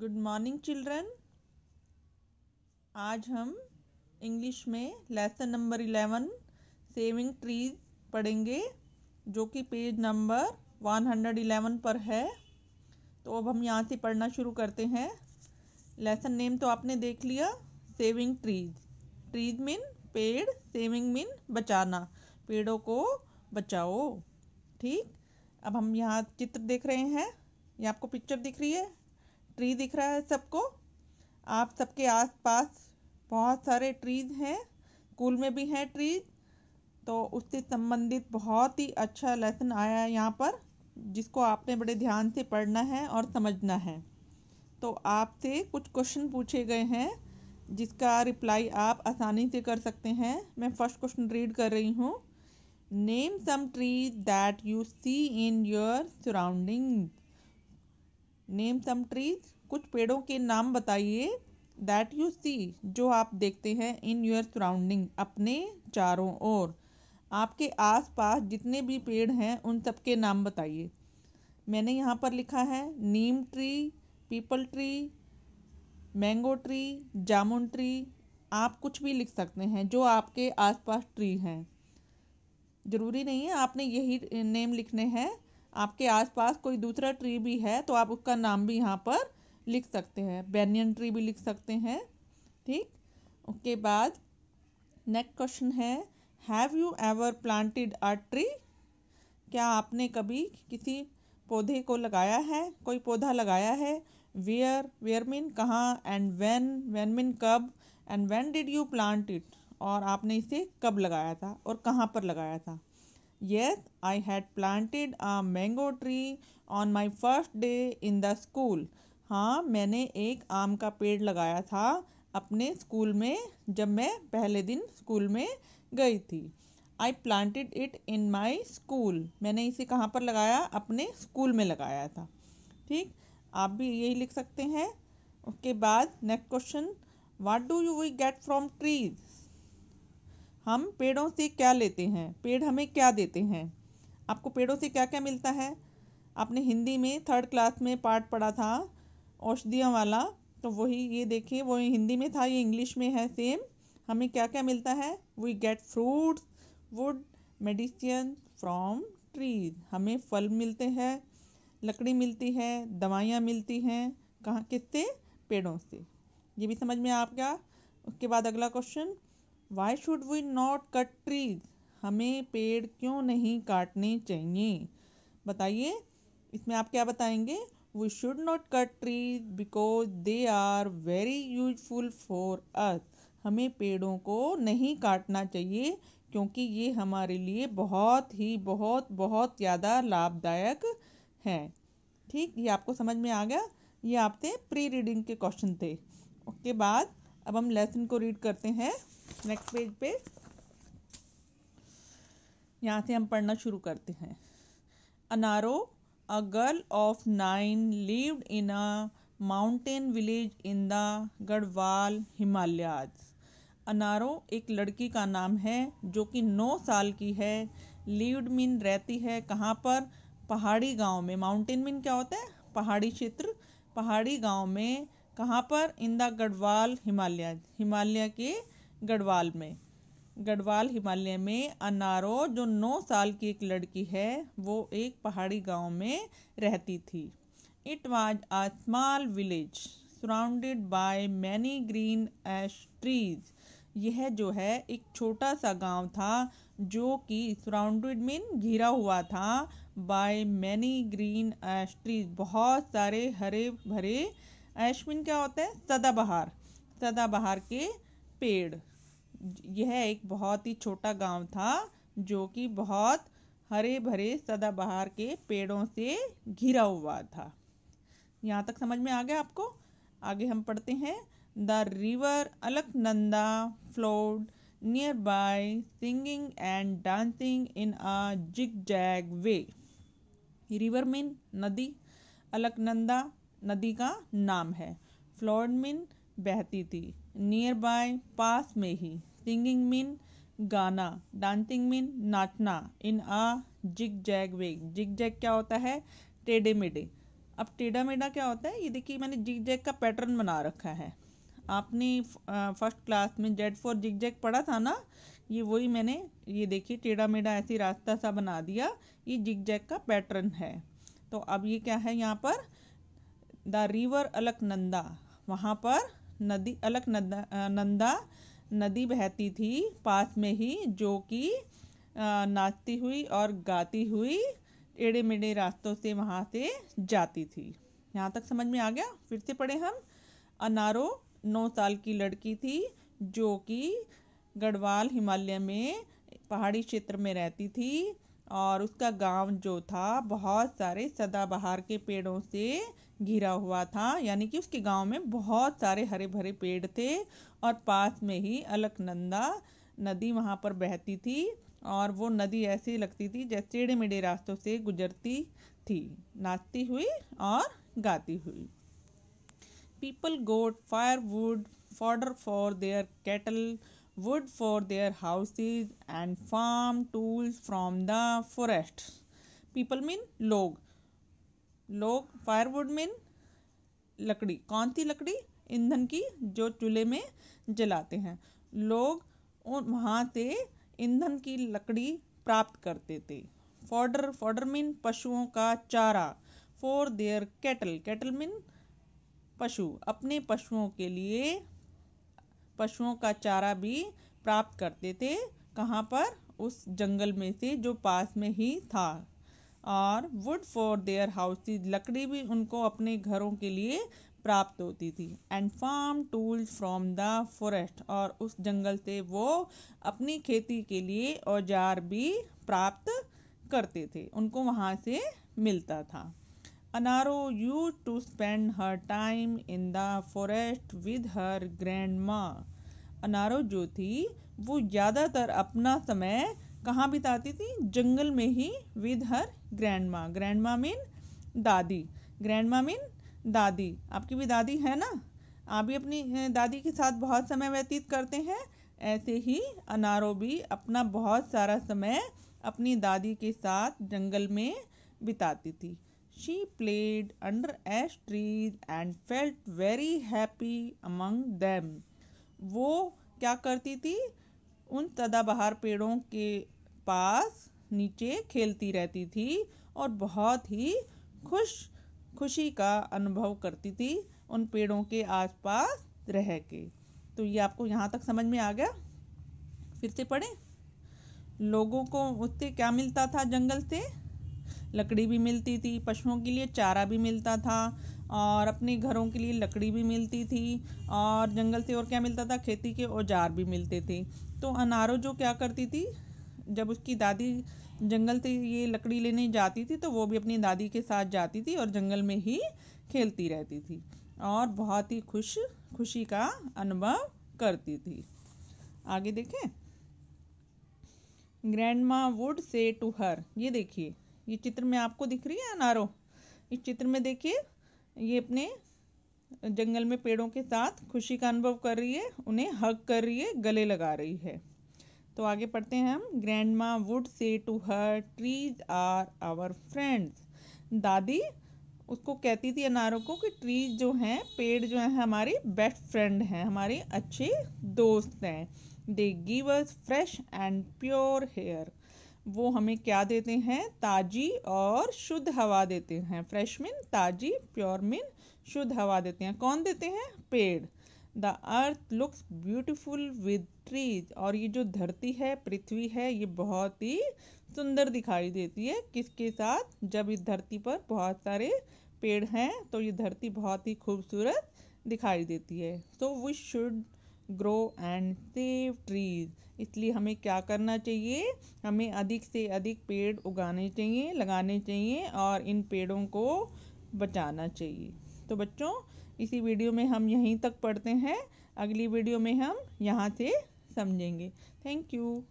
Good morning children आज हम English में lesson number eleven saving trees पढ़ेंगे जो कि page number one hundred eleven पर है तो अब हम यहाँ से पढ़ना शुरू करते हैं लेसन नेम तो आपने देख लिया सेविंग ट्रीज ट्रीज मीन पेड़ सेविंग मीन बचाना पेड़ों को बचाओ ठीक अब हम यहाँ चित्र देख रहे हैं ये आपको पिक्चर दिख रही है ट्री दिख रहा है सबको आप सबके आसपास बहुत सारे ट्रीज हैं स्कूल में भी हैं ट्रीज तो उससे संबंधित बहुत ही अच्छा लेसन आया है यहाँ पर जिसको आपने बड़े ध्यान से पढ़ना है और समझना है तो आपसे कुछ क्वेश्चन पूछे गए हैं जिसका रिप्लाई आप आसानी से कर सकते हैं मैं फर्स्ट क्वेश्चन रीड कर रही हूँ name some trees that you see in your surroundings name some trees कुछ पेड़ों के नाम बताइए दैट यू सी जो आप देखते हैं इन योर सराउंडिंग अपने चारों ओर आपके आसपास जितने भी पेड़ हैं उन सब के नाम बताइए मैंने यहाँ पर लिखा है neem tree peepal tree mango tree jamun tree आप कुछ भी लिख सकते हैं जो आपके आसपास ट्री हैं ज़रूरी नहीं है आपने यही नेम लिखने हैं आपके आसपास कोई दूसरा ट्री भी है तो आप उसका नाम भी यहाँ पर लिख सकते हैं बैनियन ट्री भी लिख सकते हैं ठीक उसके बाद नेक्स्ट क्वेश्चन है have you ever planted a tree क्या आपने कभी किसी पौधे को लगाया है कोई पौधा लगाया है वेयर वेयर मीन कहाँ एंड वेन वेन मीन कब and when did you plant it और आपने इसे कब लगाया था और कहाँ पर लगाया था Yes, I had planted a mango tree on my first day in the school. हाँ मैंने एक आम का पेड़ लगाया था अपने स्कूल में जब मैं पहले दिन स्कूल में गई थी I planted it in my school मैंने इसे कहाँ पर लगाया अपने स्कूल में लगाया था ठीक आप भी यही लिख सकते हैं उसके बाद next question what do you we get from trees हम पेड़ों से क्या लेते हैं पेड़ हमें क्या देते हैं आपको पेड़ों से क्या क्या मिलता है आपने हिंदी में थर्ड क्लास में पार्ट पढ़ा था औषधियों वाला तो वही ये देखिए वो हिंदी में था ये इंग्लिश में है सेम हमें क्या क्या मिलता है we get fruits wood medicine from trees हमें फल मिलते हैं लकड़ी मिलती है दवाइयाँ मिलती हैं कहाँ किससे पेड़ों से ये भी समझ में आ गया उसके बाद अगला question why should we not cut trees हमें पेड़ क्यों नहीं काटने चाहिए बताइए इसमें आप क्या बताएंगे we should not cut trees because they are very useful for us हमें पेड़ों को नहीं काटना चाहिए क्योंकि ये हमारे लिए बहुत ही बहुत बहुत ज़्यादा लाभदायक हैं ठीक ये आपको समझ में आ गया ये आपके प्री रीडिंग के क्वेश्चन थे उसके बाद अब हम लेसन को रीड करते हैं नेक्स्ट पेज पे यहाँ से हम पढ़ना शुरू करते हैं Anaro a girl of nine lived in a mountain village in the Garhwal Himalayas Anaro एक लड़की का नाम है जो कि नौ साल की है लिव्ड मीन रहती है कहाँ पर पहाड़ी गांव में माउंटेन मीन क्या होता है पहाड़ी क्षेत्र पहाड़ी गांव में कहाँ पर इन द गढ़वाल हिमालय हिमालय के गढ़वाल में गढ़वाल हिमालय में अनारो जो नौ साल की एक लड़की है वो एक पहाड़ी गांव में रहती थी it was a small village surrounded by many green ash trees यह जो है एक छोटा सा गांव था जो कि सराउंडेड मीन घिरा हुआ था by many green ash trees बहुत सारे हरे भरे एशमिन क्या होते हैं सदाबहार सदाबहार के पेड़ यह एक बहुत ही छोटा गांव था जो कि बहुत हरे भरे सदाबहार के पेड़ों से घिरा हुआ था यहाँ तक समझ में आ गया आपको आगे हम पढ़ते हैं the river Alaknanda flowed nearby singing and dancing in a zigzag way river mean नदी अलकनंदा नदी का नाम है फ्लोड मीन बहती थी नियर बाय पास में ही सिंगिंग मीन गाना डांसिंग मीन नाचना in a zigzag way zigzag क्या होता है टेढ़े मेढ़े अब टेढ़ा मेढ़ा क्या होता है ये देखिए मैंने जिग जैग का पैटर्न बना रखा है आपने फर्स्ट क्लास में जेड फोर जिग जैग पढ़ा था ना ये वही मैंने ये देखिए टेढ़ा मेढ़ा ऐसी रास्ता सा बना दिया ये जिग जैग का पैटर्न है तो अब ये क्या है यहाँ पर द रिवर अलकनंदा वहाँ पर नदी अलक नंदा नदी बहती थी पास में ही जो कि नाचती हुई और गाती हुई एड़े मेढ़े रास्तों से वहाँ से जाती थी यहाँ तक समझ में आ गया फिर से पढ़े हम अनारो नौ साल की लड़की थी जो कि गढ़वाल हिमालय में पहाड़ी क्षेत्र में रहती थी और उसका गांव जो था बहुत सारे सदाबहार के पेड़ों से घिरा हुआ था यानी कि उसके गांव में बहुत सारे हरे भरे पेड़ थे और पास में ही अलकनंदा नदी वहां पर बहती थी और वो नदी ऐसी लगती थी जैसे टेढ़े मेढ़े रास्तों से गुजरती थी नाचती हुई और गाती हुई people got firewood fodder for their cattle wood for their houses and farm tools from the forests. People mean log. लोग फायरवुड मीन लकड़ी कौन सी लकड़ी ईंधन की जो चूल्हे में जलाते हैं लोग वहाँ से ईंधन की लकड़ी प्राप्त करते थे फॉर्डर फॉर्डर मीन पशुओं का चारा for their cattle cattle mean पशु अपने पशुओं के लिए पशुओं का चारा भी प्राप्त करते थे कहाँ पर उस जंगल में से जो पास में ही था और वुड फॉर देयर हाउसेज लकड़ी भी उनको अपने घरों के लिए प्राप्त होती थी and farm tools from the forest और उस जंगल से वो अपनी खेती के लिए औजार भी प्राप्त करते थे उनको वहाँ से मिलता था अनारो यू to spend her time in the forest with her grandma Anaro जो थी वो ज़्यादातर अपना समय कहाँ बिताती थी जंगल में ही with her grandma grandma mean दादी ग्रैंड माँ मीन दादी आपकी भी दादी है ना आप भी अपनी दादी के साथ बहुत समय व्यतीत करते हैं ऐसे ही अनारो भी अपना बहुत सारा समय अपनी दादी के साथ जंगल में बिताती थी She played under ash trees and felt very happy among them. वो क्या करती थी उन सदाबहार पेड़ों के पास नीचे खेलती रहती थी और बहुत ही खुश खुशी का अनुभव करती थी उन पेड़ों के आसपास रह के तो ये आपको यहाँ तक समझ में आ गया फिर से पढ़ें लोगों को उससे क्या मिलता था जंगल से लकड़ी भी मिलती थी पशुओं के लिए चारा भी मिलता था और अपने घरों के लिए लकड़ी भी मिलती थी और जंगल से और क्या मिलता था खेती के औजार भी मिलते थे तो अनारो जो क्या करती थी जब उसकी दादी जंगल से ये लकड़ी लेने जाती थी तो वो भी अपनी दादी के साथ जाती थी और जंगल में ही खेलती रहती थी और बहुत ही खुश खुशी का अनुभव करती थी आगे देखें grand grandma would say to हर ये देखिए ये चित्र में आपको दिख रही है अनारो इस चित्र में देखिए ये अपने जंगल में पेड़ों के साथ खुशी का अनुभव कर रही है उन्हें हग कर रही है गले लगा रही है तो आगे पढ़ते हैं हम grand grandma would say to her trees are our friends दादी उसको कहती थी अनारों को कि ट्रीज जो हैं पेड़ जो हैं हमारे बेस्ट फ्रेंड हैं हमारे अच्छे दोस्त हैं they give us fresh and pure air वो हमें क्या देते हैं ताजी और शुद्ध हवा देते हैं फ्रेश मिन ताजी प्योर मिन शुद्ध हवा देते हैं कौन देते हैं पेड़ the earth looks beautiful with trees और ये जो धरती है पृथ्वी है ये बहुत ही सुंदर दिखाई देती है किसके साथ जब इस धरती पर बहुत सारे पेड़ हैं तो ये धरती बहुत ही खूबसूरत दिखाई देती है so we should grow and save trees इसलिए हमें क्या करना चाहिए हमें अधिक से अधिक पेड़ उगाने चाहिए लगाने चाहिए और इन पेड़ों को बचाना चाहिए तो बच्चों इसी वीडियो में हम यहीं तक पढ़ते हैं अगली वीडियो में हम यहाँ से समझेंगे थैंक यू